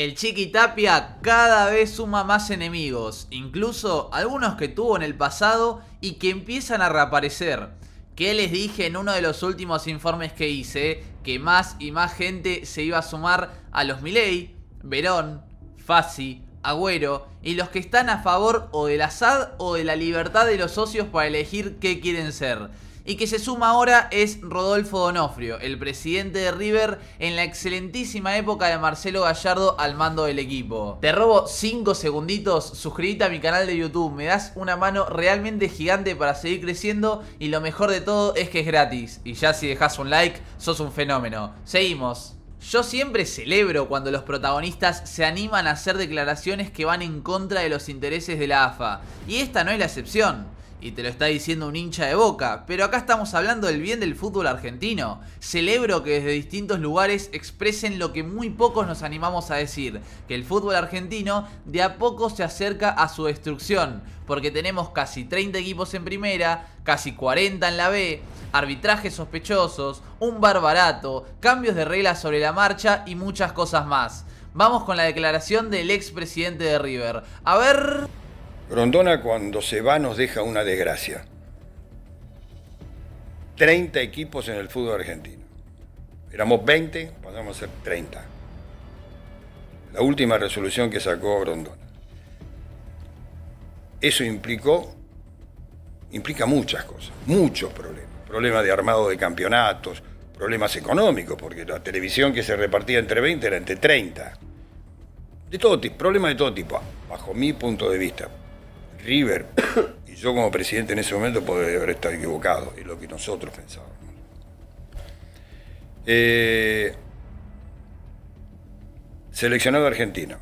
El Chiqui Tapia cada vez suma más enemigos, incluso algunos que tuvo en el pasado y que empiezan a reaparecer. Que les dije en uno de los últimos informes que hice, que más y más gente se iba a sumar a los Milei, Verón, Fassi, Agüero y los que están a favor o del Assad o de la libertad de los socios para elegir qué quieren ser y que se suma ahora es Rodolfo Donofrio, el presidente de River en la excelentísima época de Marcelo Gallardo al mando del equipo. Te robo 5 segunditos, suscríbete a mi canal de YouTube, me das una mano realmente gigante para seguir creciendo y lo mejor de todo es que es gratis. Y ya si dejas un like, sos un fenómeno. Seguimos. Yo siempre celebro cuando los protagonistas se animan a hacer declaraciones que van en contra de los intereses de la AFA, y esta no es la excepción y te lo está diciendo un hincha de boca, pero acá estamos hablando del bien del fútbol argentino. Celebro que desde distintos lugares expresen lo que muy pocos nos animamos a decir, que el fútbol argentino de a poco se acerca a su destrucción, porque tenemos casi 30 equipos en primera, casi 40 en la B, arbitrajes sospechosos, un bar barato, cambios de reglas sobre la marcha y muchas cosas más. Vamos con la declaración del expresidente de River. A ver... Grondona cuando se va nos deja una desgracia. 30 equipos en el fútbol argentino. Éramos 20, pasamos a ser 30. La última resolución que sacó Grondona. Eso implicó, implica muchas cosas, muchos problemas. Problemas de armado de campeonatos, problemas económicos, porque la televisión que se repartía entre 20 era entre 30. De todo tipo, problemas de todo tipo, bajo mi punto de vista River, y yo como presidente en ese momento podría haber estado equivocado, es lo que nosotros pensábamos. Eh, seleccionado argentino,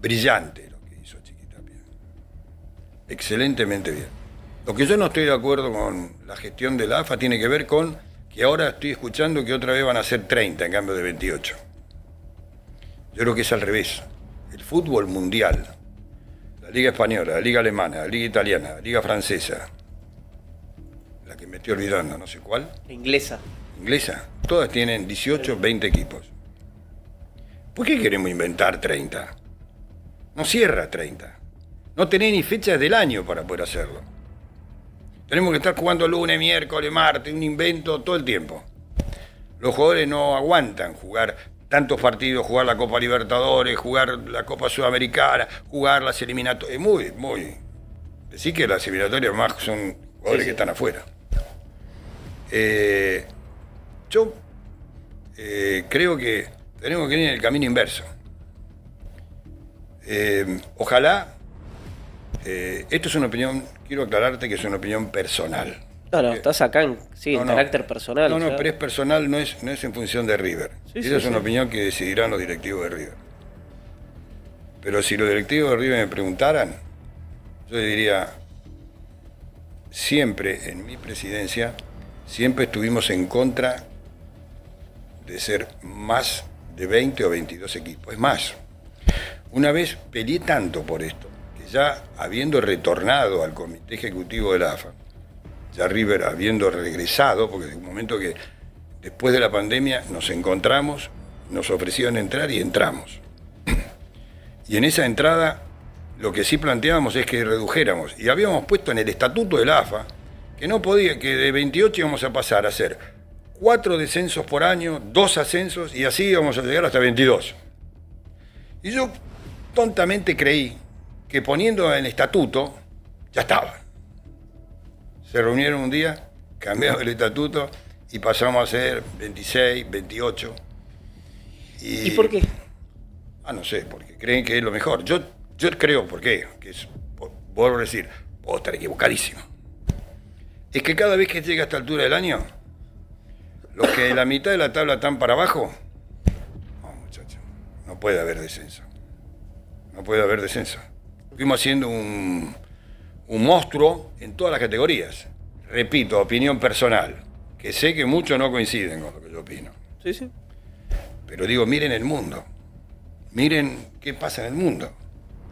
brillante lo que hizo Chiquitapia, excelentemente bien. Lo que yo no estoy de acuerdo con la gestión del AFA tiene que ver con que ahora estoy escuchando que otra vez van a ser 30 en cambio de 28. Yo creo que es al revés. El fútbol mundial Liga Española, Liga Alemana, Liga Italiana, Liga Francesa, la que me estoy olvidando, no sé cuál. inglesa. Inglesa. Todas tienen 18, 20 equipos. ¿Por qué queremos inventar 30? No cierra 30. No tenés ni fechas del año para poder hacerlo. Tenemos que estar jugando lunes, miércoles, martes, un invento todo el tiempo. Los jugadores no aguantan jugar tantos partidos, jugar la Copa Libertadores, jugar la Copa Sudamericana, jugar las eliminatorias. Muy, muy. Sí que las eliminatorias más son jugadores que están afuera. Eh, yo eh, creo que tenemos que ir en el camino inverso. Eh, ojalá, esto es una opinión, quiero aclararte que es una opinión personal no, no, eh, estás acá en, carácter personal. No, no, pero es personal, no es, no es en función de River. Esa es una opinión que decidirán los directivos de River. Pero si los directivos de River me preguntaran, yo diría, siempre en mi presidencia, siempre estuvimos en contra de ser más de 20 o 22 equipos. Es más, una vez peleé tanto por esto, que ya habiendo retornado al comité ejecutivo de la AFA, ya River habiendo regresado, porque de un momento que después de la pandemia nos encontramos, nos ofrecieron entrar y entramos. Y en esa entrada lo que sí planteábamos es que redujéramos. Y habíamos puesto en el estatuto del AFA que no podía, que de 28 íbamos a pasar a ser cuatro descensos por año, dos ascensos y así íbamos a llegar hasta 22. Y yo tontamente creí que poniendo en el estatuto ya estaba se reunieron un día, cambiamos el estatuto y pasamos a ser 26, 28. ¿Y, por qué? Ah, no sé, porque creen que es lo mejor. Yo, yo creo, ¿por qué? Que es, vuelvo a decir, puedo estar equivocadísimo. Es que cada vez que llega a esta altura del año, los que la mitad de la tabla están para abajo, no, muchachos, no puede haber descenso. No puede haber descenso. Fuimos haciendo un, un monstruo en todas las categorías. Repito, opinión personal, que sé que muchos no coinciden con lo que yo opino. Sí, sí. Pero digo, miren el mundo. Miren qué pasa en el mundo.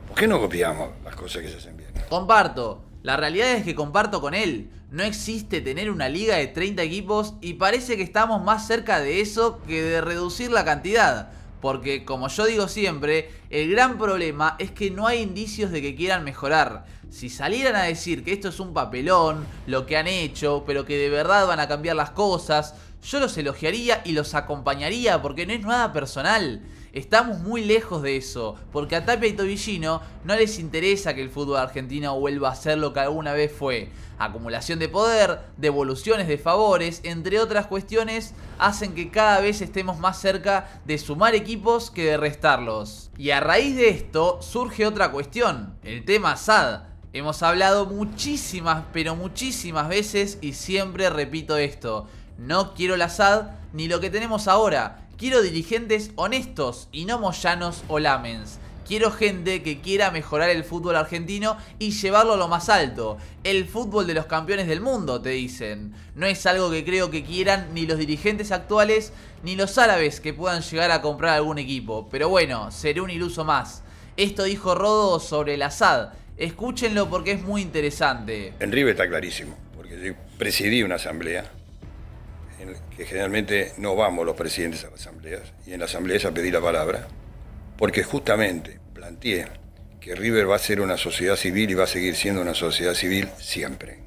¿Por qué no copiamos las cosas que se hacen bien? Comparto. La realidad es que comparto con él. No existe tener una liga de 30 equipos y parece que estamos más cerca de eso que de reducir la cantidad. Porque como yo digo siempre, el gran problema es que no hay indicios de que quieran mejorar. Si salieran a decir que esto es un papelón, lo que han hecho, pero que de verdad van a cambiar las cosas, yo los elogiaría y los acompañaría porque no es nada personal. Estamos muy lejos de eso, porque a Tapia y Tobillino no les interesa que el fútbol argentino vuelva a ser lo que alguna vez fue. Acumulación de poder, devoluciones de favores, entre otras cuestiones, hacen que cada vez estemos más cerca de sumar equipos que de restarlos. Y a raíz de esto surge otra cuestión, el tema SAD. Hemos hablado muchísimas, pero muchísimas veces y siempre repito esto, no quiero la SAD ni lo que tenemos ahora, Quiero dirigentes honestos y no moyanos o lamens. Quiero gente que quiera mejorar el fútbol argentino y llevarlo a lo más alto. El fútbol de los campeones del mundo, te dicen. No es algo que creo que quieran ni los dirigentes actuales ni los árabes que puedan llegar a comprar algún equipo. Pero bueno, seré un iluso más. Esto dijo Rodo sobre el Assad. Escúchenlo porque es muy interesante. En está clarísimo, porque yo presidí una asamblea que generalmente no vamos los presidentes a las asambleas y en las asambleas a pedir la palabra, porque justamente planteé que River va a ser una sociedad civil y va a seguir siendo una sociedad civil siempre.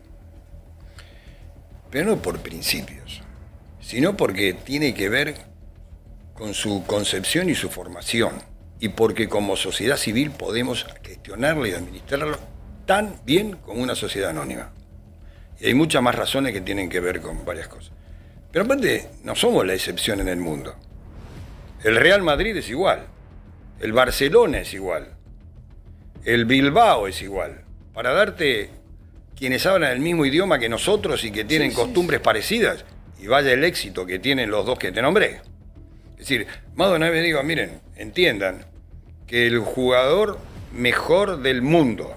Pero no por principios, sino porque tiene que ver con su concepción y su formación, y porque como sociedad civil podemos gestionarlo y administrarlo tan bien como una sociedad anónima. Y hay muchas más razones que tienen que ver con varias cosas. Pero aparte, no somos la excepción en el mundo. El Real Madrid es igual. El Barcelona es igual. El Bilbao es igual. Para darte quienes hablan el mismo idioma que nosotros y que tienen costumbres parecidas, y vaya el éxito que tienen los dos que te nombré. Es decir, más de una digo, miren, entiendan que el jugador mejor del mundo,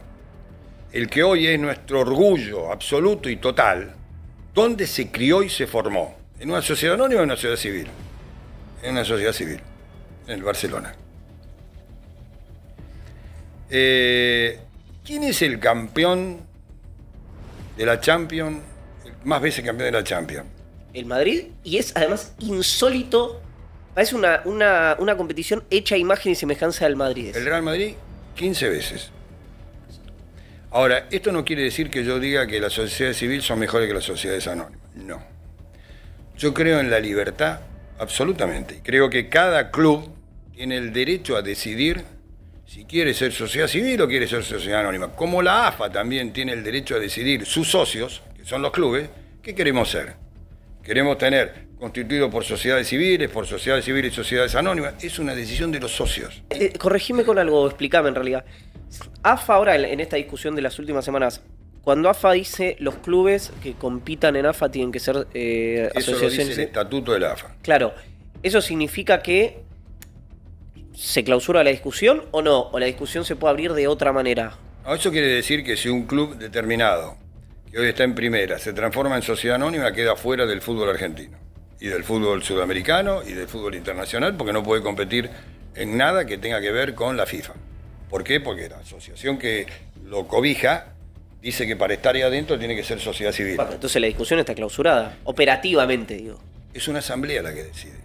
el que hoy es nuestro orgullo absoluto y total, ¿dónde se crió y se formó? en una sociedad anónima o en una sociedad civil. En una sociedad civil, en el Barcelona. Eh, ¿Quién es el campeón de la Champions? Más veces campeón de la Champions. El Madrid, y es además insólito. Parece una, una, una competición hecha a imagen y semejanza del Madrid. El Real Madrid, 15 veces. Ahora, esto no quiere decir que yo diga que las sociedades civiles son mejores que las sociedades anónimas. No. Yo creo en la libertad, absolutamente. Creo que cada club tiene el derecho a decidir si quiere ser sociedad civil o quiere ser sociedad anónima. Como la AFA también tiene el derecho a decidir sus socios, que son los clubes, ¿qué queremos ser? ¿Queremos tener constituidos por sociedades civiles, por sociedades civiles y sociedades anónimas? Es una decisión de los socios. Eh, corregime con algo, explícame en realidad. AFA ahora en esta discusión de las últimas semanas cuando AFA dice los clubes que compitan en AFA tienen que ser eh, Eso asociaciones. estatuto de AFA. Claro. ¿Eso significa que se clausura la discusión o no? ¿O la discusión se puede abrir de otra manera? Eso quiere decir que si un club determinado, que hoy está en primera, se transforma en sociedad anónima, queda fuera del fútbol argentino, y del fútbol sudamericano, y del fútbol internacional, porque no puede competir en nada que tenga que ver con la FIFA. ¿Por qué? Porque la asociación que lo cobija dice que para estar ahí adentro tiene que ser sociedad civil. entonces la discusión está clausurada, operativamente, digo. Es una asamblea la que decide.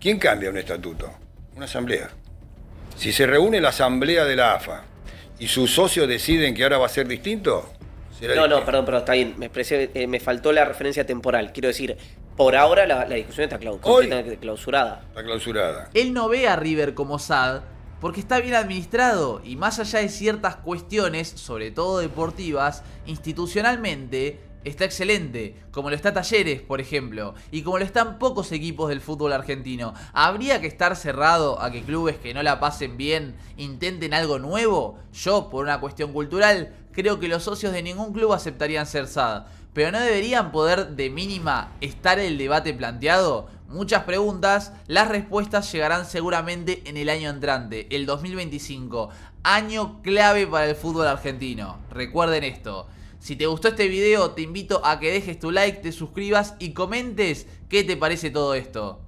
¿Quién cambia un estatuto? Una asamblea. Si se reúne la asamblea de la AFA y sus socios deciden que ahora va a ser distinto, No, no, perdón, pero está bien. Eh, me, faltó la referencia temporal. Quiero decir, por ahora la, discusión está clausurada. está clausurada. Está clausurada. Él no ve a River como SAD porque está bien administrado y más allá de ciertas cuestiones, sobre todo deportivas, institucionalmente está excelente, como lo está Talleres, por ejemplo, y como lo están pocos equipos del fútbol argentino. ¿Habría que estar cerrado a que clubes que no la pasen bien intenten algo nuevo? Yo, por una cuestión cultural, creo que los socios de ningún club aceptarían ser SAD. Pero no deberían poder de mínima estar el debate planteado. Muchas preguntas, las respuestas llegarán seguramente en el año entrante, el 2025, año clave para el fútbol argentino. Recuerden esto. Si te gustó este video, te invito a que dejes tu like, te suscribas y comentes qué te parece todo esto.